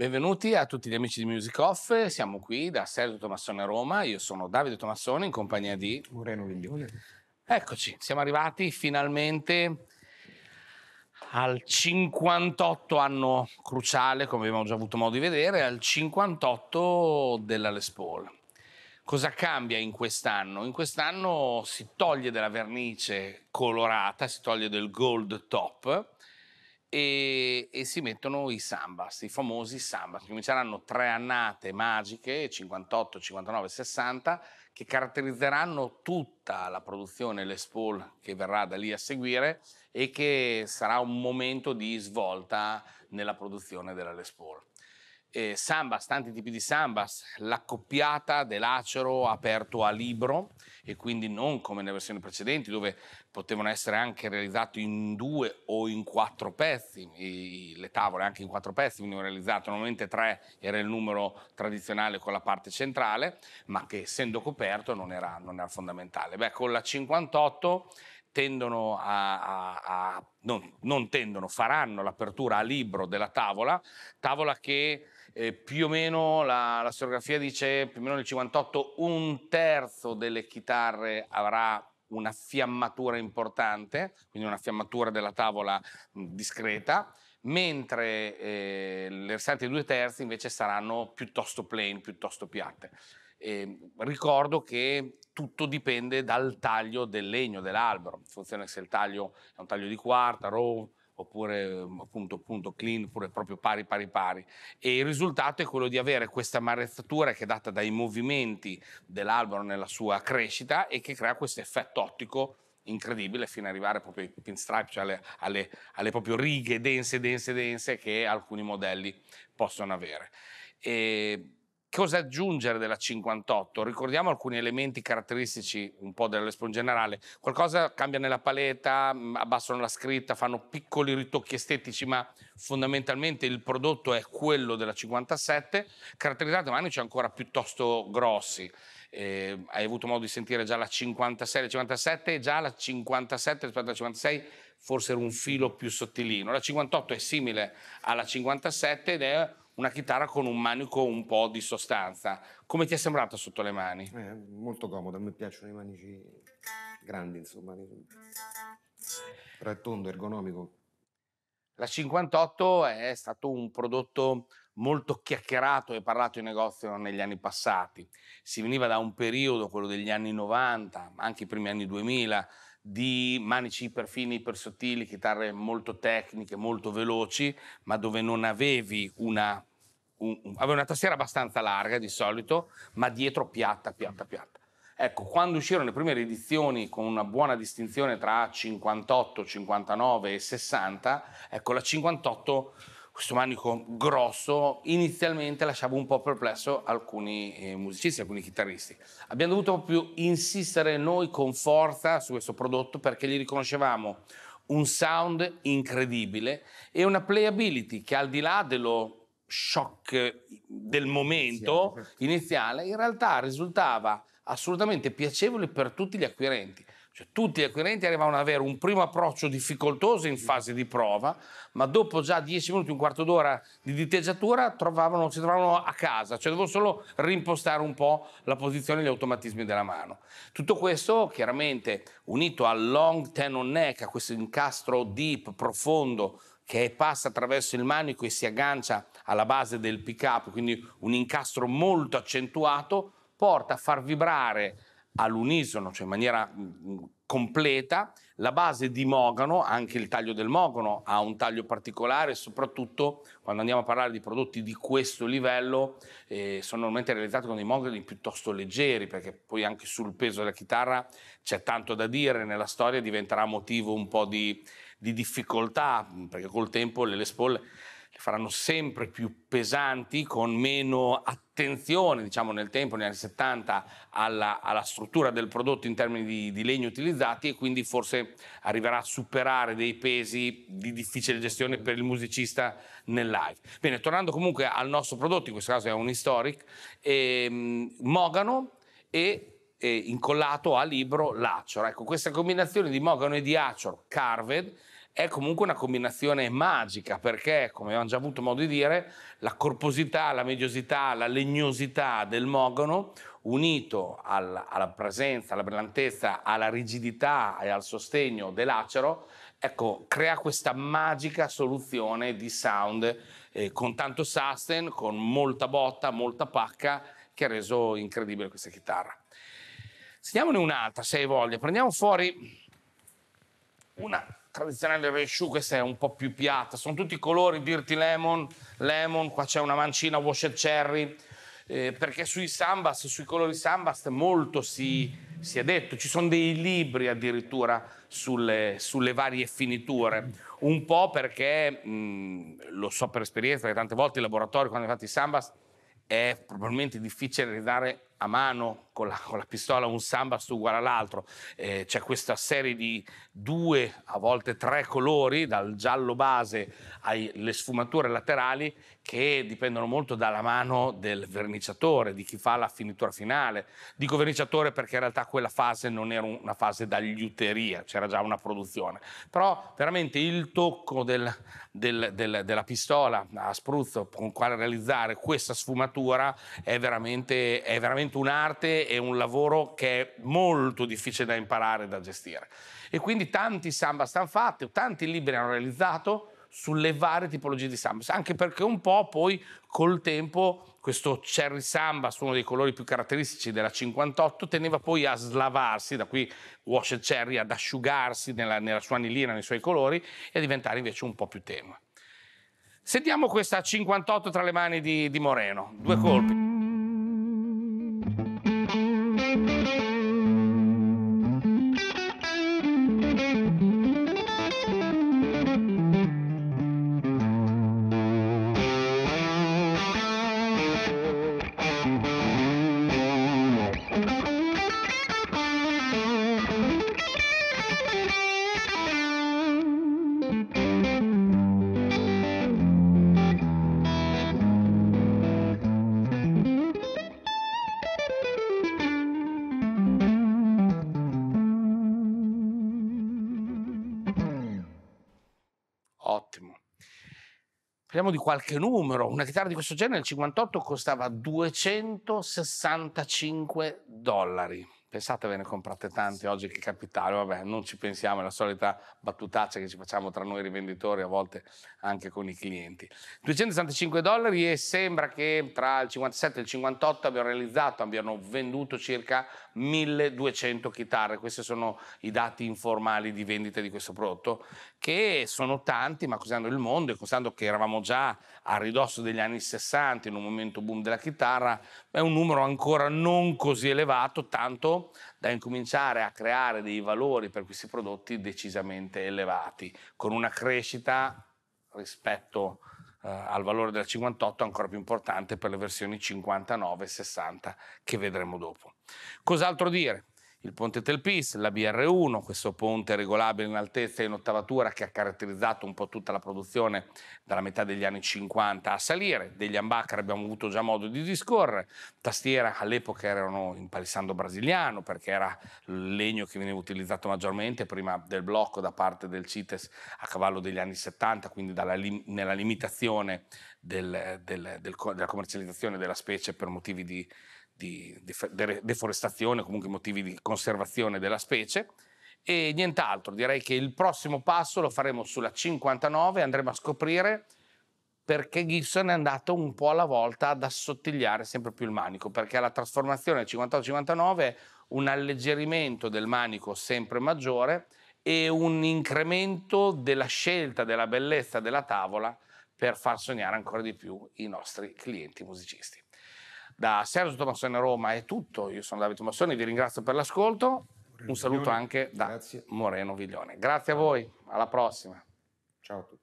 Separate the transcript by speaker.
Speaker 1: Benvenuti a tutti gli amici di Music Off, siamo qui da Sergio Tomassone a Roma, io sono Davide Tomassone in compagnia di Moreno Viglione. Eccoci, siamo arrivati finalmente al 58 anno cruciale, come abbiamo già avuto modo di vedere, al 58 della Les Paul. Cosa cambia in quest'anno? In quest'anno si toglie della vernice colorata, si toglie del gold top e, e, si mettono i sambas, i famosi sambas. Cominceranno tre annate magiche, 58, 59, 60, che caratterizzeranno tutta la produzione Les Paul che verrà da lì a seguire e che sarà un momento di svolta nella produzione della Les Paul eh, sambas, tanti tipi di sambas, l'accoppiata dell'acero aperto a libro e quindi non come nelle versioni precedenti dove potevano essere anche realizzati in due o in quattro pezzi, I, le tavole anche in quattro pezzi venivano realizzate, normalmente tre era il numero tradizionale con la parte centrale, ma che essendo coperto non era, non era fondamentale. Beh, con la 58 tendono a, a, a non, non tendono, faranno l'apertura a libro della tavola, tavola che eh, più o meno la, la storiografia dice più o meno nel 58 un terzo delle chitarre avrà una fiammatura importante, quindi una fiammatura della tavola discreta, mentre eh, le restanti due terzi invece saranno piuttosto plain, piuttosto piatte. E ehm, ricordo che tutto dipende dal taglio del legno dell'albero, in funzione se il taglio è un taglio di quarta, row, oppure mm, appunto, appunto clean, oppure proprio pari pari pari. E il risultato è quello di avere questa marezzatura che è data dai movimenti dell'albero nella sua crescita e che crea questo effetto ottico incredibile fino ad arrivare proprio ai pinstripe, cioè alle, alle, alle proprio righe dense, dense, dense che alcuni modelli possono avere. E Cosa aggiungere della 58? Ricordiamo alcuni elementi caratteristici un po' dell'Expo in generale. Qualcosa cambia nella paleta, mm, abbassano la scritta, fanno piccoli ritocchi estetici, ma fondamentalmente il prodotto è quello della 57, caratterizzati manici ancora piuttosto grossi. Eh, hai avuto modo di sentire già la 56, la 57, già la 57 rispetto alla 56 forse era un filo più sottilino. La 58 è simile alla 57 ed è una chitarra con un manico un po' di sostanza. Come ti è sembrata sotto le mani? Eh, molto comoda, a me piacciono i manici grandi, insomma. Rettondo, ergonomico. La 58 è stato un prodotto molto chiacchierato e parlato in negozio negli anni passati. Si veniva da un periodo, quello degli anni 90, ma anche i primi anni 2000, di manici fini, iperfini, sottili, chitarre molto tecniche, molto veloci, ma dove non avevi una un, un, aveva una tastiera abbastanza larga di solito, ma dietro piatta, piatta, piatta. Ecco, quando uscirono le prime edizioni con una buona distinzione tra 58, 59 e 60, ecco, la 58, questo manico grosso, inizialmente lasciava un po' perplesso alcuni eh, musicisti, alcuni chitarristi. Abbiamo dovuto proprio insistere noi con forza su questo prodotto perché gli riconoscevamo un sound incredibile e una playability che al di là dello shock del momento certo. iniziale, in realtà risultava assolutamente piacevole per tutti gli acquirenti. Cioè, tutti gli acquirenti arrivavano ad avere un primo approccio difficoltoso in fase di prova, ma dopo già 10 minuti, un quarto d'ora di diteggiatura trovavano, si trovavano a casa, cioè dovevo solo rimpostare un po' la posizione e gli automatismi della mano. Tutto questo chiaramente unito al long tenon neck, a questo incastro deep, profondo, che passa attraverso il manico e si aggancia alla base del pick-up, quindi un incastro molto accentuato, porta a far vibrare all'unisono, cioè in maniera mm, mm, completa, la base di mogano, anche il taglio del mogano ha un taglio particolare, soprattutto quando andiamo a parlare di prodotti di questo livello, eh, sono normalmente realizzati con dei mogani piuttosto leggeri, perché poi anche sul peso della chitarra c'è tanto da dire, nella storia diventerà motivo un po' di di difficoltà, perché col tempo le Les Paul le faranno sempre più pesanti, con meno attenzione, diciamo nel tempo, negli anni 70, alla, alla struttura del prodotto in termini di, di legno utilizzati e quindi forse arriverà a superare dei pesi di difficile gestione per il musicista nel live. Bene, tornando comunque al nostro prodotto, in questo caso è un Historic, ehm, Mogano e incollato a libro l'Accior. Ecco, questa combinazione di Mogano e di Accior, Carved, è comunque una combinazione magica perché, come abbiamo già avuto modo di dire, la corposità, la mediosità, la legnosità del mogono unito al, alla presenza, alla brillantezza, alla rigidità e al sostegno dell'acero, ecco, crea questa magica soluzione di sound eh, con tanto sustain, con molta botta, molta pacca, che ha reso incredibile questa chitarra. Sentiamone un'altra, se hai voglia. Prendiamo fuori una tradizionale del Reishu, questa è un po' più piatta, sono tutti colori, dirti lemon, lemon, qua c'è una mancina washed cherry, eh, perché sui sambas, sui colori sambas molto si, si, è detto, ci sono dei libri addirittura sulle, sulle varie finiture, un po' perché mh, lo so per esperienza che tante volte i laboratorio quando hai fatto i sambas è probabilmente difficile ridare a mano con la, con la pistola un samba sambas uguale all'altro, eh, c'è questa serie di due, a volte tre colori, dal giallo base alle sfumature laterali, che dipendono molto dalla mano del verniciatore, di chi fa la finitura finale. Dico verniciatore perché in realtà quella fase non era una fase dagliuteria, c'era già una produzione. Però veramente il tocco del, del, del, della pistola a spruzzo con quale realizzare questa sfumatura è veramente, è veramente un'arte è un lavoro che è molto difficile da imparare e da gestire. E quindi tanti samba stanno fatti, tanti libri hanno realizzato sulle varie tipologie di samba, anche perché un po' poi col tempo questo cherry samba, su uno dei colori più caratteristici della 58, teneva poi a slavarsi, da qui wash and cherry, ad asciugarsi nella, nella sua anilina, nei suoi colori, e a diventare invece un po' più tenue. Sentiamo questa 58 tra le mani di, di Moreno, due colpi. parliamo di qualche numero, una chitarra di questo genere nel 58 costava 265 dollari. Pensate ve ne comprate tanti oggi che capitale, vabbè, non ci pensiamo, è la solita battutaccia che ci facciamo tra noi rivenditori, a volte anche con i clienti. 265 dollari e sembra che tra il 57 e il 58 abbiano realizzato, abbiano venduto circa 1200 chitarre, questi sono i dati informali di vendita di questo prodotto, che sono tanti, ma considerando il mondo e considerando che eravamo già a ridosso degli anni 60, in un momento boom della chitarra, è un numero ancora non così elevato, tanto da incominciare a creare dei valori per questi prodotti decisamente elevati, con una crescita rispetto a eh, al valore della 58 ancora più importante per le versioni 59 e 60 che vedremo dopo. Cos'altro dire? il ponte Telpis, la BR1, questo ponte regolabile in altezza e in ottavatura che ha caratterizzato un po' tutta la produzione dalla metà degli anni 50 a salire, degli humbucker abbiamo avuto già modo di discorrere, tastiera all'epoca erano in palissando brasiliano perché era il legno che veniva utilizzato maggiormente prima del blocco da parte del CITES a cavallo degli anni 70, quindi lim nella limitazione del, del, del, della commercializzazione della specie per motivi di di, deforestazione, comunque motivi di conservazione della specie. E nient'altro, direi che il prossimo passo lo faremo sulla 59, andremo a scoprire perché Gibson è andato un po' alla volta ad assottigliare sempre più il manico, perché la trasformazione del 58-59 un alleggerimento del manico sempre maggiore e un incremento della scelta, della bellezza della tavola per far sognare ancora di più i nostri clienti musicisti da Sergio Tommassone a Roma è tutto. Io sono Davide Tommassone, vi ringrazio per l'ascolto. Un saluto anche da Grazie. Moreno Viglione. Grazie a voi, alla prossima. Ciao a tutti.